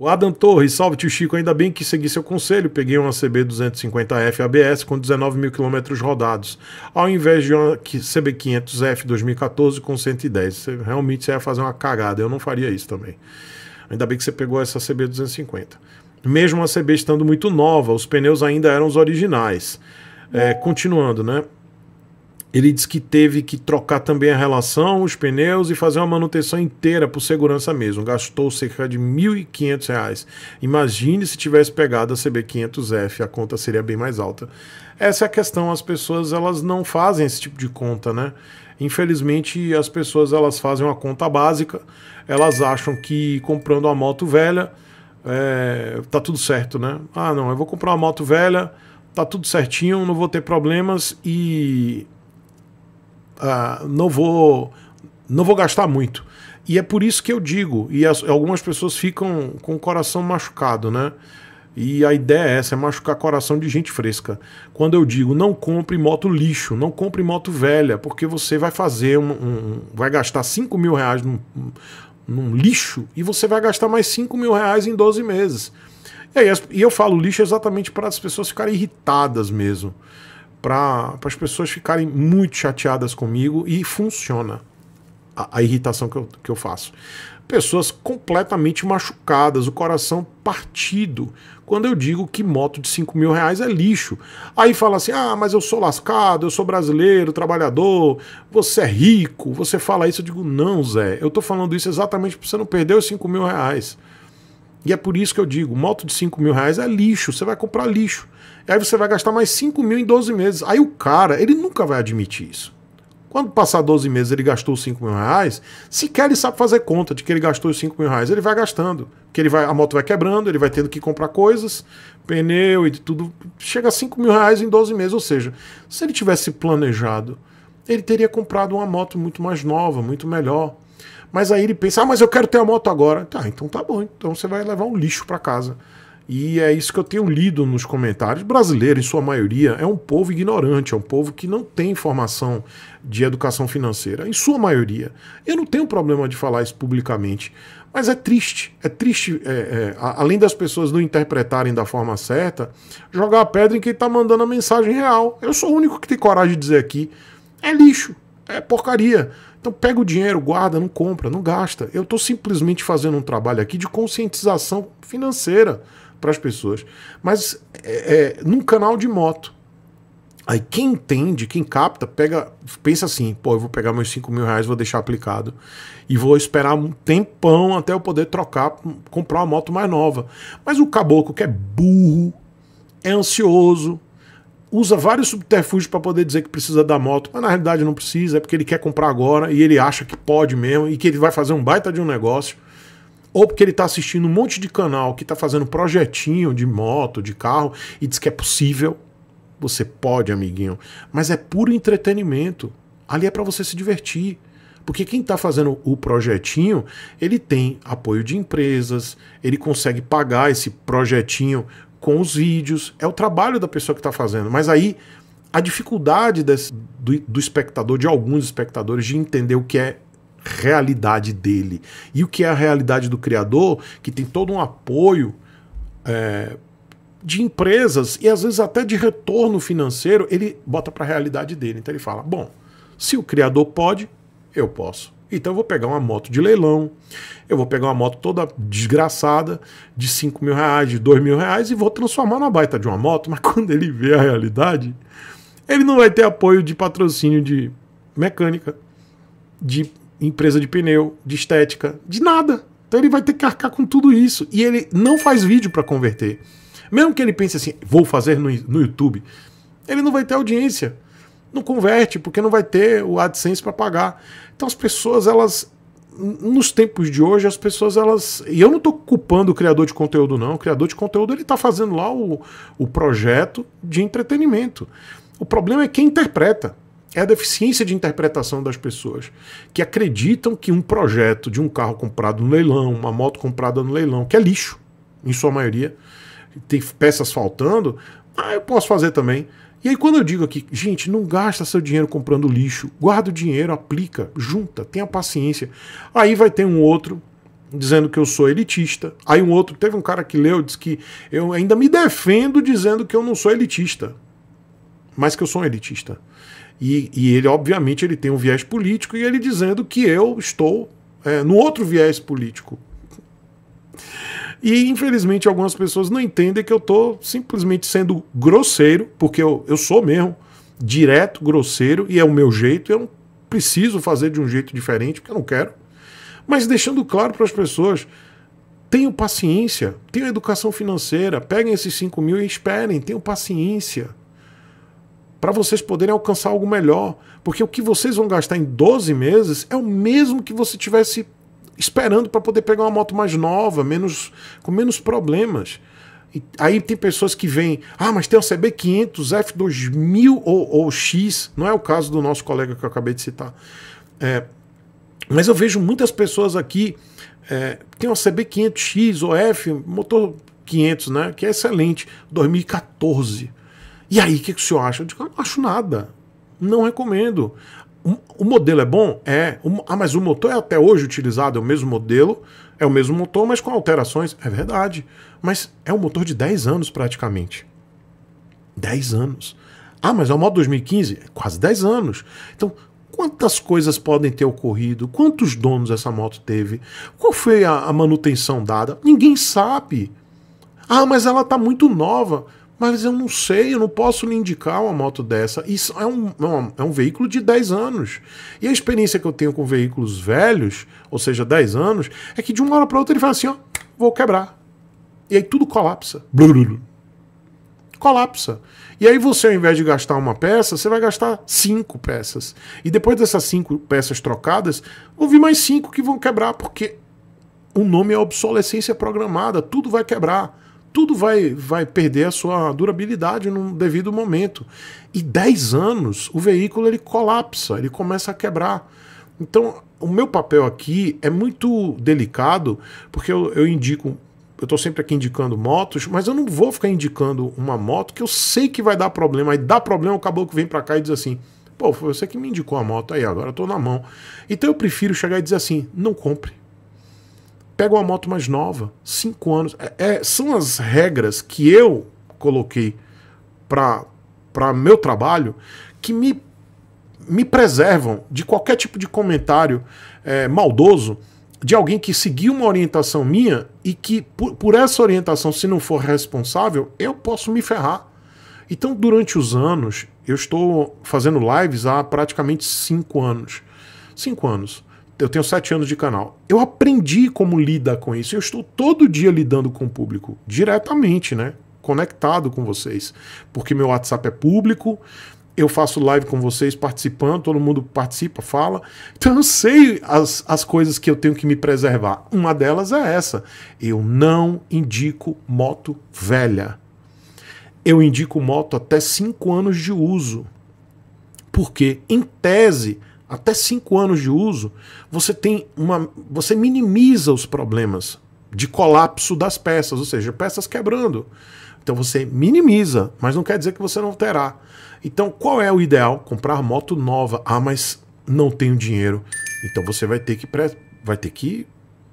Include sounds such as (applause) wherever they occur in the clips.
O Adam Torres, salve tio Chico, ainda bem que segui seu conselho, peguei uma CB 250F ABS com 19 mil quilômetros rodados, ao invés de uma CB 500F 2014 com 110. Você, realmente você ia fazer uma cagada, eu não faria isso também. Ainda bem que você pegou essa CB 250. Mesmo a CB estando muito nova, os pneus ainda eram os originais. É, continuando, né? Ele disse que teve que trocar também a relação, os pneus e fazer uma manutenção inteira por segurança mesmo. Gastou cerca de R$ 1.500. Imagine se tivesse pegado a CB500F, a conta seria bem mais alta. Essa é a questão, as pessoas elas não fazem esse tipo de conta, né? Infelizmente, as pessoas elas fazem uma conta básica, elas acham que comprando uma moto velha é, tá tudo certo, né? Ah, não, eu vou comprar uma moto velha, tá tudo certinho, não vou ter problemas e ah, não vou não vou gastar muito. E é por isso que eu digo, e as, algumas pessoas ficam com o coração machucado, né? E a ideia é essa, é machucar o coração de gente fresca. Quando eu digo não compre moto lixo, não compre moto velha, porque você vai fazer um. um vai gastar 5 mil reais num, num, lixo e você vai gastar mais 5 mil reais em 12 meses. E, aí, e eu falo lixo exatamente para as pessoas ficarem irritadas mesmo para as pessoas ficarem muito chateadas comigo e funciona a, a irritação que eu, que eu faço. Pessoas completamente machucadas, o coração partido, quando eu digo que moto de 5 mil reais é lixo. Aí fala assim: ah, mas eu sou lascado, eu sou brasileiro, trabalhador, você é rico, você fala isso. Eu digo: não, Zé, eu tô falando isso exatamente para você não perder os 5 mil reais. E é por isso que eu digo: moto de 5 mil reais é lixo, você vai comprar lixo. E aí você vai gastar mais 5 mil em 12 meses. Aí o cara, ele nunca vai admitir isso. Quando passar 12 meses ele gastou 5 mil reais, sequer ele sabe fazer conta de que ele gastou os 5 mil reais. Ele vai gastando. Porque ele vai, a moto vai quebrando, ele vai tendo que comprar coisas, pneu e tudo. Chega a 5 mil reais em 12 meses. Ou seja, se ele tivesse planejado, ele teria comprado uma moto muito mais nova, muito melhor. Mas aí ele pensa, ah, mas eu quero ter a moto agora. Tá, então tá bom, então você vai levar um lixo para casa. E é isso que eu tenho lido nos comentários. Brasileiro, em sua maioria, é um povo ignorante, é um povo que não tem formação de educação financeira, em sua maioria. Eu não tenho problema de falar isso publicamente, mas é triste. É triste, é, é, além das pessoas não interpretarem da forma certa, jogar a pedra em quem está mandando a mensagem real. Eu sou o único que tem coragem de dizer aqui: é lixo, é porcaria. Então pega o dinheiro, guarda, não compra, não gasta. Eu estou simplesmente fazendo um trabalho aqui de conscientização financeira para as pessoas. Mas é, é, num canal de moto. Aí quem entende, quem capta, pega, pensa assim, pô, eu vou pegar meus 5 mil reais, vou deixar aplicado e vou esperar um tempão até eu poder trocar, comprar uma moto mais nova. Mas o caboclo que é burro, é ansioso, usa vários subterfúgios para poder dizer que precisa da moto, mas na realidade não precisa, é porque ele quer comprar agora e ele acha que pode mesmo e que ele vai fazer um baita de um negócio, ou porque ele está assistindo um monte de canal que está fazendo projetinho de moto, de carro e diz que é possível. Você pode, amiguinho, mas é puro entretenimento. Ali é para você se divertir. Porque quem está fazendo o projetinho, ele tem apoio de empresas, ele consegue pagar esse projetinho com os vídeos, é o trabalho da pessoa que está fazendo. Mas aí a dificuldade desse, do, do espectador, de alguns espectadores, de entender o que é realidade dele e o que é a realidade do criador, que tem todo um apoio é, de empresas e às vezes até de retorno financeiro, ele bota para a realidade dele. Então ele fala: bom, se o criador pode, eu posso. Então eu vou pegar uma moto de leilão, eu vou pegar uma moto toda desgraçada, de 5 mil reais, de 2 mil reais, e vou transformar numa baita de uma moto, mas (laughs) quando ele vê a realidade, ele não vai ter apoio de patrocínio de mecânica, de empresa de pneu, de estética, de nada. Então ele vai ter que arcar com tudo isso. E ele não faz vídeo para converter. Mesmo que ele pense assim, vou fazer no YouTube, ele não vai ter audiência não converte, porque não vai ter o AdSense para pagar. Então as pessoas, elas nos tempos de hoje as pessoas elas e eu não estou culpando o criador de conteúdo não o criador de conteúdo ele está fazendo lá o, o projeto de entretenimento o problema é quem interpreta é a deficiência de interpretação das pessoas que acreditam que um projeto de um carro comprado no leilão uma moto comprada no leilão que é lixo em sua maioria tem peças faltando ah, eu posso fazer também e aí, quando eu digo aqui, gente, não gasta seu dinheiro comprando lixo, guarda o dinheiro, aplica, junta, tenha paciência. Aí vai ter um outro dizendo que eu sou elitista. Aí um outro, teve um cara que leu, disse que eu ainda me defendo dizendo que eu não sou elitista, mas que eu sou um elitista. E, e ele, obviamente, ele tem um viés político e ele dizendo que eu estou é, no outro viés político. E infelizmente algumas pessoas não entendem que eu estou simplesmente sendo grosseiro, porque eu, eu sou mesmo direto, grosseiro, e é o meu jeito, eu não preciso fazer de um jeito diferente, porque eu não quero. Mas deixando claro para as pessoas, tenham paciência, tenham educação financeira, peguem esses 5 mil e esperem, tenham paciência. Para vocês poderem alcançar algo melhor. Porque o que vocês vão gastar em 12 meses é o mesmo que você tivesse esperando para poder pegar uma moto mais nova, menos com menos problemas. E aí tem pessoas que vêm, ah, mas tem um CB500, F2000 ou, ou, X, não é o caso do nosso colega que eu acabei de citar. É, mas eu vejo muitas pessoas aqui, é, tem uma CB500X ou F, motor 500, né, que é excelente, 2014. E aí, o que, que o senhor acha? Eu digo, eu não acho nada, não recomendo o modelo é bom? É. ah, mas o motor é até hoje utilizado, é o mesmo modelo, é o mesmo motor, mas com alterações. É verdade. Mas é um motor de 10 anos praticamente. 10 anos. Ah, mas é o modo 2015? quase 10 anos. Então, quantas coisas podem ter ocorrido? Quantos donos essa moto teve? Qual foi a, a manutenção dada? Ninguém sabe. Ah, mas ela está muito nova. Mas eu não sei, eu não posso lhe indicar uma moto dessa. Isso é um, é um é veículo de 10 anos. E a experiência que eu tenho com veículos velhos, ou seja, 10 anos, é que de uma hora para outra ele fala assim: ó, vou quebrar. E aí tudo colapsa. Colapsa. E aí você, ao invés de gastar uma peça, você vai gastar cinco peças. E depois dessas cinco peças trocadas, vão vir mais cinco que vão quebrar, porque o nome é obsolescência programada, tudo vai quebrar tudo vai, vai perder a sua durabilidade num devido momento. E 10 anos, o veículo ele colapsa, ele começa a quebrar. Então, o meu papel aqui é muito delicado, porque eu, eu indico eu estou sempre aqui indicando motos, mas eu não vou ficar indicando uma moto que eu sei que vai dar problema. Aí dá problema, o caboclo vem para cá e diz assim: pô, foi você que me indicou a moto, aí agora eu estou na mão. Então eu prefiro chegar e dizer assim: não compre. Pega uma moto mais nova, cinco anos. É, é são as regras que eu coloquei para meu trabalho que me, me preservam de qualquer tipo de comentário é, maldoso de alguém que seguiu uma orientação minha e que, por, por essa orientação, se não for responsável, eu posso me ferrar. Então, durante os anos, eu estou fazendo lives há praticamente cinco anos. Cinco anos eu tenho sete anos de canal. Eu aprendi como lidar com isso. Eu estou todo dia lidando com o público, diretamente, né? Conectado com vocês. Porque meu WhatsApp é público, eu faço live com vocês participando, todo mundo participa, fala. Então eu sei as, as coisas que eu tenho que me preservar. Uma delas é essa. Eu não indico moto velha. Eu indico moto até cinco anos de uso. Porque, em tese, até 5 anos de uso, você tem uma. você minimiza os problemas de colapso das peças, ou seja, peças quebrando. Então você minimiza, mas não quer dizer que você não terá. Então qual é o ideal? Comprar moto nova. Ah, mas não tenho dinheiro. Então você vai ter que pre... vai ter que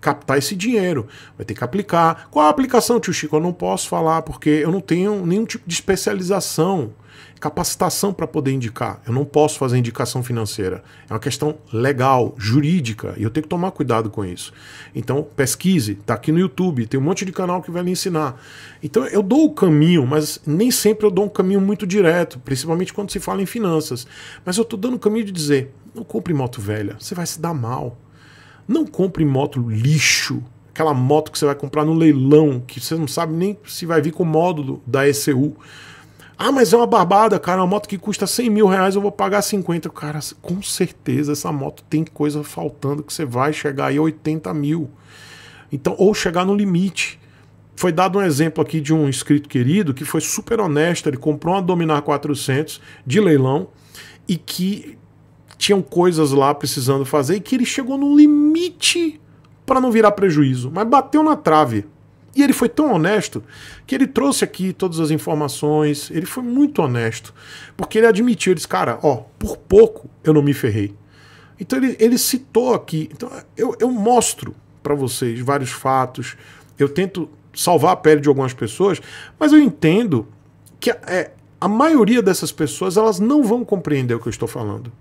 captar esse dinheiro, vai ter que aplicar. Qual a aplicação, tio Chico? Eu não posso falar porque eu não tenho nenhum tipo de especialização capacitação para poder indicar. Eu não posso fazer indicação financeira. É uma questão legal, jurídica, e eu tenho que tomar cuidado com isso. Então, pesquise, está aqui no YouTube, tem um monte de canal que vai lhe ensinar. Então, eu dou o caminho, mas nem sempre eu dou um caminho muito direto, principalmente quando se fala em finanças. Mas eu estou dando o caminho de dizer: não compre moto velha, você vai se dar mal. Não compre moto lixo, aquela moto que você vai comprar no leilão, que você não sabe nem se vai vir com o módulo da ECU. Ah, mas é uma barbada, cara. Uma moto que custa 100 mil reais, eu vou pagar 50. Cara, com certeza essa moto tem coisa faltando que você vai chegar aí a 80 mil. Então, ou chegar no limite. Foi dado um exemplo aqui de um inscrito querido que foi super honesto. Ele comprou uma Dominar 400 de leilão e que tinham coisas lá precisando fazer e que ele chegou no limite para não virar prejuízo, mas bateu na trave. E ele foi tão honesto que ele trouxe aqui todas as informações. Ele foi muito honesto. Porque ele admitiu, ele disse, cara, ó, por pouco eu não me ferrei. Então ele, ele citou aqui. Então eu, eu mostro para vocês vários fatos. Eu tento salvar a pele de algumas pessoas, mas eu entendo que é, a maioria dessas pessoas elas não vão compreender o que eu estou falando.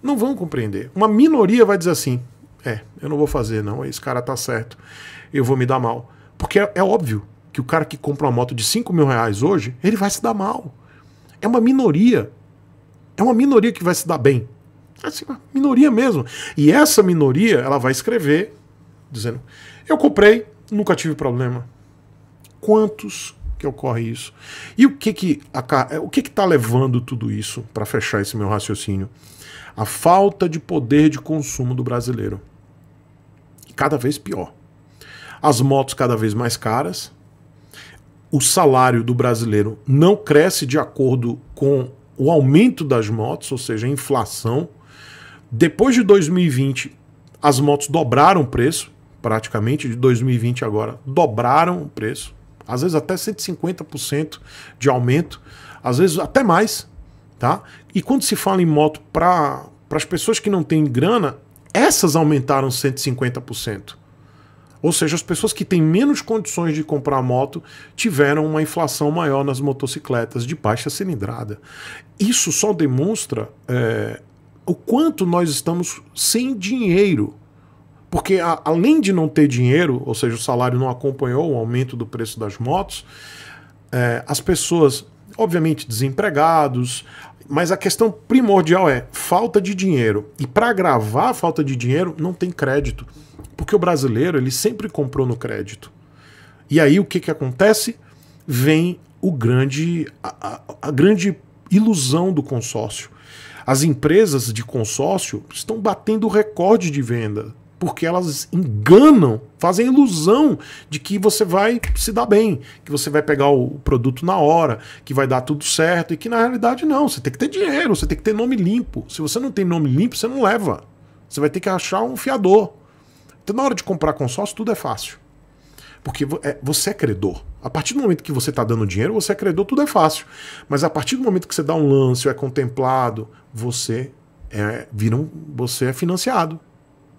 Não vão compreender. Uma minoria vai dizer assim: é, eu não vou fazer, não. Esse cara tá certo. Eu vou me dar mal. Porque é, é óbvio que o cara que compra uma moto de 5 mil reais hoje, ele vai se dar mal. É uma minoria. É uma minoria que vai se dar bem. É assim, uma minoria mesmo. E essa minoria, ela vai escrever dizendo: Eu comprei, nunca tive problema. Quantos que ocorre isso? E o que que a, é, o que que tá levando tudo isso para fechar esse meu raciocínio? A falta de poder de consumo do brasileiro. E cada vez pior as motos cada vez mais caras, o salário do brasileiro não cresce de acordo com o aumento das motos, ou seja, a inflação. Depois de 2020, as motos dobraram o preço, praticamente, de 2020 agora, dobraram o preço. Às vezes até 150% de aumento, às vezes até mais, tá? E quando se fala em moto para as pessoas que não têm grana, essas aumentaram 150%. Ou seja, as pessoas que têm menos condições de comprar moto tiveram uma inflação maior nas motocicletas de baixa cilindrada. Isso só demonstra é, o quanto nós estamos sem dinheiro. Porque a, além de não ter dinheiro, ou seja, o salário não acompanhou o aumento do preço das motos, é, as pessoas obviamente desempregados, mas a questão primordial é falta de dinheiro. E para agravar a falta de dinheiro, não tem crédito. Porque o brasileiro, ele sempre comprou no crédito. E aí o que, que acontece? Vem o grande a, a, a grande ilusão do consórcio. As empresas de consórcio estão batendo recorde de venda porque elas enganam, fazem ilusão de que você vai se dar bem, que você vai pegar o produto na hora, que vai dar tudo certo, e que na realidade não, você tem que ter dinheiro, você tem que ter nome limpo. Se você não tem nome limpo, você não leva. Você vai ter que achar um fiador. Então na hora de comprar consórcio, tudo é fácil. Porque é, você é credor. A partir do momento que você está dando dinheiro, você é credor, tudo é fácil. Mas a partir do momento que você dá um lance ou é contemplado, você é, vira um, você é financiado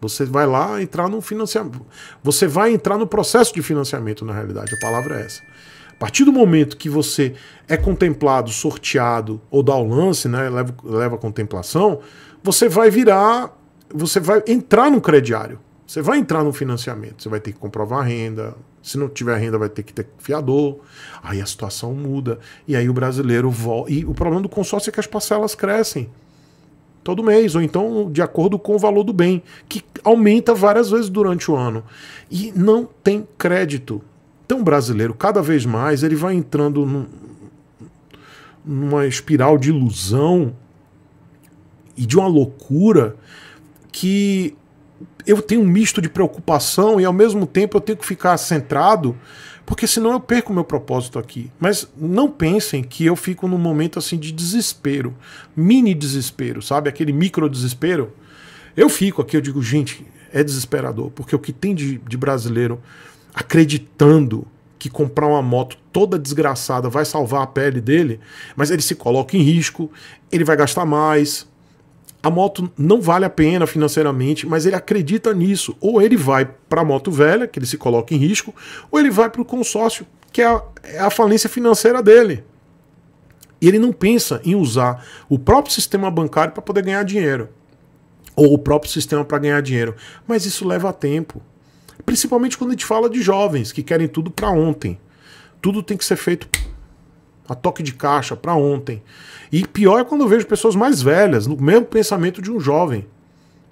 você vai lá entrar no financiamento. Você vai entrar no processo de financiamento, na realidade, a palavra é essa. A partir do momento que você é contemplado, sorteado ou dá o lance, né, leva, leva a contemplação, você vai virar, você vai entrar no crediário, você vai entrar no financiamento, você vai ter que comprovar a renda, se não tiver renda vai ter que ter fiador, aí a situação muda, e aí o brasileiro volta. E o problema do consórcio é que as parcelas crescem todo mês, ou então de acordo com o valor do bem, que aumenta várias vezes durante o ano. E não tem crédito. Então, o brasileiro, cada vez mais, ele vai entrando num, numa espiral de ilusão e de uma loucura que eu tenho um misto de preocupação e ao mesmo tempo eu tenho que ficar centrado porque senão eu perco meu propósito aqui. Mas não pensem que eu fico num momento assim de desespero, mini desespero, sabe? Aquele micro desespero. Eu fico aqui, eu digo, gente, é desesperador, porque o que tem de, de brasileiro acreditando que comprar uma moto toda desgraçada vai salvar a pele dele, mas ele se coloca em risco, ele vai gastar mais, a moto não vale a pena financeiramente, mas ele acredita nisso. Ou ele vai para a moto velha, que ele se coloca em risco, ou ele vai para o consórcio, que é a, é a falência financeira dele. E ele não pensa em usar o próprio sistema bancário para poder ganhar dinheiro. Ou o próprio sistema para ganhar dinheiro. Mas isso leva tempo. Principalmente quando a gente fala de jovens que querem tudo para ontem. Tudo tem que ser feito a toque de caixa, para ontem. E pior é quando eu vejo pessoas mais velhas, no mesmo pensamento de um jovem,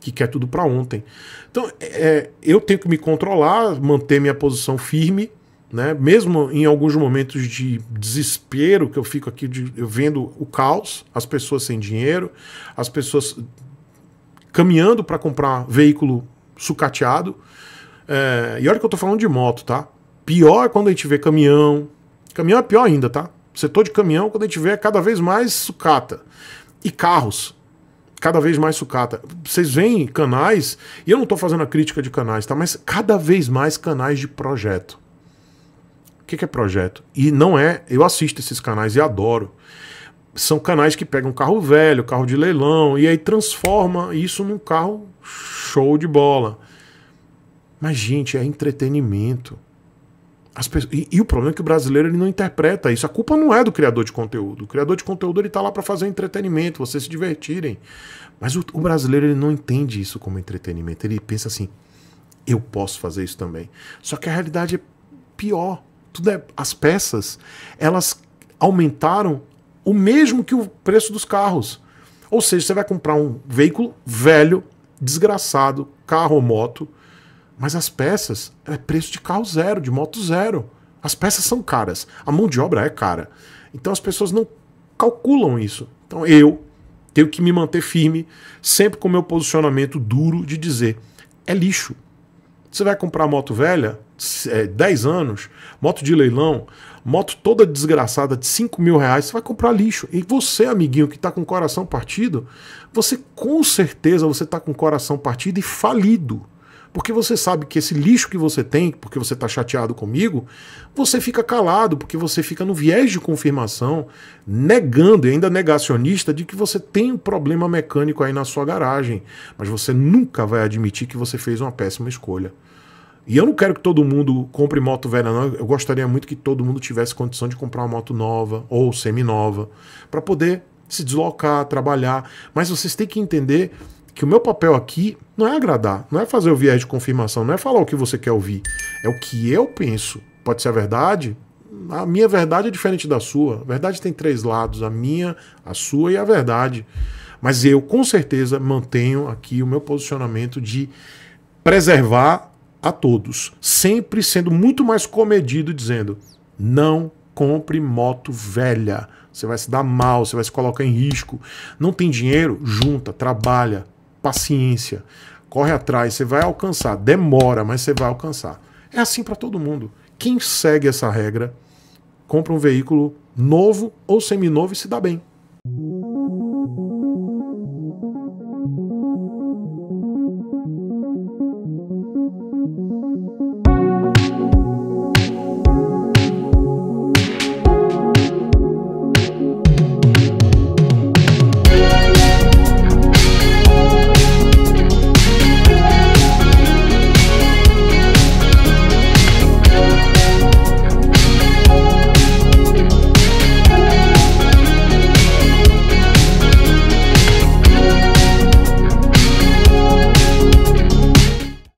que quer tudo para ontem. Então, é, é, eu tenho que me controlar, manter minha posição firme, né? mesmo em alguns momentos de desespero, que eu fico aqui de, eu vendo o caos, as pessoas sem dinheiro, as pessoas caminhando para comprar veículo sucateado. É, e olha que eu tô falando de moto, tá? Pior é quando a gente vê caminhão. Caminhão é pior ainda, tá? setor de caminhão, quando a gente vê, é cada vez mais sucata. E carros, cada vez mais sucata. Vocês veem canais, e eu não estou fazendo a crítica de canais, tá? Mas cada vez mais canais de projeto. O que, que é projeto? E não é, eu assisto esses canais e adoro. São canais que pegam carro velho, carro de leilão, e aí transforma isso num carro show de bola. Mas, gente, é entretenimento. Pessoas, e, e, o problema é que o brasileiro ele não interpreta isso. A culpa não é do criador de conteúdo. O criador de conteúdo ele tá lá para fazer entretenimento, vocês se divertirem. Mas o, o, brasileiro ele não entende isso como entretenimento. Ele pensa assim: eu posso fazer isso também. Só que a realidade é pior. Tudo é, as peças elas aumentaram o mesmo que o preço dos carros. Ou seja, você vai comprar um veículo velho, desgraçado, carro ou moto mas as peças é preço de carro zero, de moto zero. As peças são caras, a mão de obra é cara. Então as pessoas não calculam isso. Então eu tenho que me manter firme, sempre com o meu posicionamento duro de dizer: é lixo. Você vai comprar moto velha, 10 é, anos, moto de leilão, moto toda desgraçada de 5 mil reais, você vai comprar lixo. E você, amiguinho, que está com o coração partido, você com certeza você está com o coração partido e falido. Porque você sabe que esse lixo que você tem, porque você está chateado comigo, você fica calado, porque você fica no viés de confirmação, negando e ainda negacionista de que você tem um problema mecânico aí na sua garagem. Mas você nunca vai admitir que você fez uma péssima escolha. E eu não quero que todo mundo compre moto velha, não. Eu gostaria muito que todo mundo tivesse condição de comprar uma moto nova ou semi-nova, para poder se deslocar, trabalhar. Mas vocês têm que entender que o meu papel aqui não é agradar, não é fazer o viés de confirmação, não é falar o que você quer ouvir, é o que eu penso. Pode ser a verdade, a minha verdade é diferente da sua. A verdade tem três lados: a minha, a sua e a verdade. Mas eu, com certeza, mantenho aqui o meu posicionamento de preservar a todos, sempre sendo muito mais comedido, dizendo: não compre moto velha. Você vai se dar mal, você vai se colocar em risco. Não tem dinheiro? Junta, trabalha, paciência, corre atrás, você vai alcançar. Demora, mas você vai alcançar. É assim para todo mundo. Quem segue essa regra compra um veículo novo ou seminovo e se dá bem.